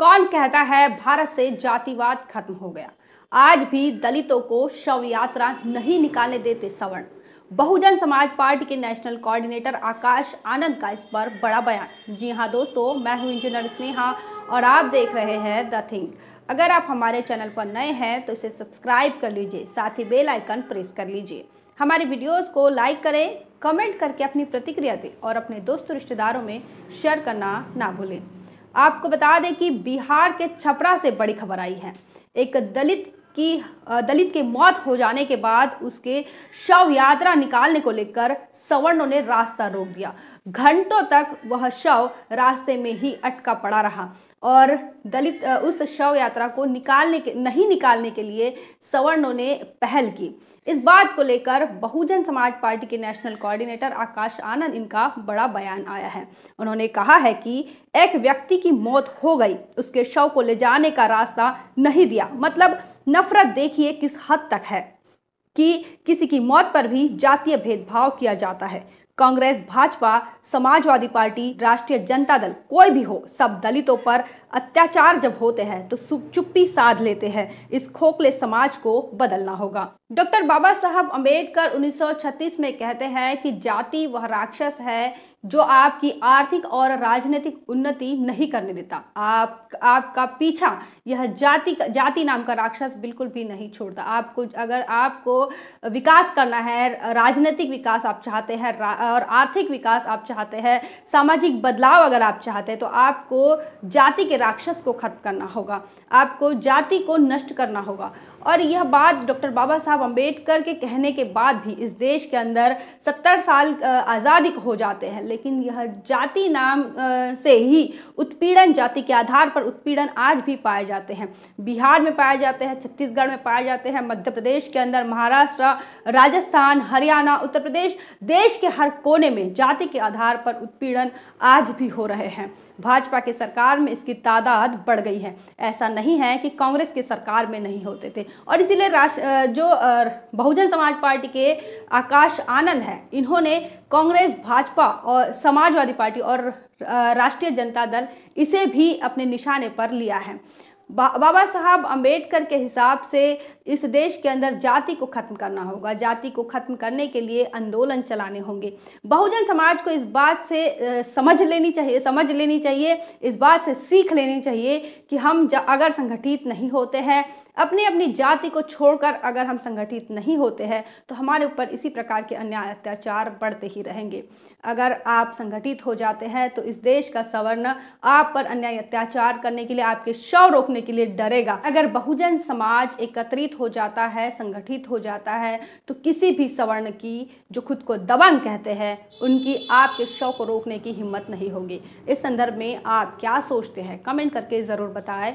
कौन कहता है भारत से जातिवाद खत्म हो गया आज भी दलितों को शव यात्रा नहीं निकालने देते सवर्ण बहुजन समाज पार्टी के नेशनल कोऑर्डिनेटर आकाश आनंद का इस पर बड़ा बयान जी हाँ दोस्तों मैं हूं इंजीनियर स्नेहा और आप देख रहे हैं द थिंग अगर आप हमारे चैनल पर नए हैं तो इसे सब्सक्राइब कर लीजिए साथ ही बेल आइकन प्रेस कर लीजिए हमारे वीडियोस को लाइक करें कमेंट करके अपनी प्रतिक्रिया दें और अपने दोस्तों रिश्तेदारों में शेयर करना ना भूलें आपको बता दें कि बिहार के छपरा से बड़ी खबर आई है एक दलित की दलित की मौत हो जाने के बाद उसके शव यात्रा निकालने को लेकर सवर्णों ने रास्ता रोक दिया घंटों तक वह शव रास्ते में ही अटका पड़ा रहा और दलित उस शव यात्रा को निकालने के नहीं निकालने के लिए सवर्णों ने पहल की इस बात को लेकर बहुजन समाज पार्टी के नेशनल कोऑर्डिनेटर आकाश आनंद इनका बड़ा बयान आया है उन्होंने कहा है कि एक व्यक्ति की मौत हो गई उसके शव को ले जाने का रास्ता नहीं दिया मतलब नफरत देखिए किस हद तक है कि किसी की मौत पर भी जातीय भेदभाव किया जाता है कांग्रेस भाजपा समाजवादी पार्टी राष्ट्रीय जनता दल कोई भी हो सब दलितों पर अत्याचार जब होते हैं तो चुप्पी साध लेते हैं इस खोखले समाज को बदलना होगा डॉक्टर बाबा साहब अम्बेडकर 1936 में कहते हैं कि जाति वह राक्षस है जो आपकी आर्थिक और राजनीतिक उन्नति नहीं करने देता आप आपका पीछा यह जाति जाति नाम का राक्षस बिल्कुल भी नहीं छोड़ता आपको अगर आपको विकास करना है राजनीतिक विकास आप चाहते हैं और आर्थिक विकास आप चाहते हैं सामाजिक बदलाव अगर आप चाहते हैं तो आपको जाति के राक्षस को खत्म करना होगा आपको जाति को नष्ट करना होगा और यह बात डॉक्टर बाबा साहब अम्बेडकर के कहने के बाद भी इस देश के अंदर सत्तर साल आज़ादी हो जाते हैं लेकिन यह जाति नाम से ही उत्पीड़न जाति के आधार पर उत्पीड़न आज भी पाए जाते हैं बिहार में पाए जाते हैं छत्तीसगढ़ में पाए जाते हैं मध्य प्रदेश के अंदर महाराष्ट्र राजस्थान हरियाणा उत्तर प्रदेश देश के हर कोने में जाति के आधार पर उत्पीड़न आज भी हो रहे हैं भाजपा की सरकार में इसकी तादाद बढ़ गई है ऐसा नहीं है कि कांग्रेस की सरकार में नहीं होते थे और इसीलिए राष्ट्र जो बहुजन समाज पार्टी के आकाश आनंद हैं इन्होंने कांग्रेस भाजपा और समाजवादी पार्टी और राष्ट्रीय जनता दल इसे भी अपने निशाने पर लिया है बा, बाबा साहब अंबेडकर के हिसाब से इस देश के अंदर जाति को खत्म करना होगा जाति को खत्म करने के लिए आंदोलन चलाने होंगे बहुजन समाज को इस बात से समझ लेनी चाहिए समझ लेनी चाहिए इस बात से सीख लेनी चाहिए कि हम अगर संगठित नहीं होते हैं अपनी अपनी जाति को छोड़कर अगर हम संगठित नहीं होते हैं तो हमारे ऊपर इसी प्रकार के अन्याय अत्याचार बढ़ते ही रहेंगे अगर आप संगठित हो जाते हैं तो इस देश का सवर्ण आप पर अन्याय अत्याचार करने के लिए आपके शव रोकने के लिए डरेगा अगर बहुजन समाज एकत्रित हो जाता है संगठित हो जाता है तो किसी भी सवर्ण की जो खुद को दबंग कहते हैं उनकी आपके शव को रोकने की हिम्मत नहीं होगी इस संदर्भ में आप क्या सोचते हैं कमेंट करके ज़रूर बताएं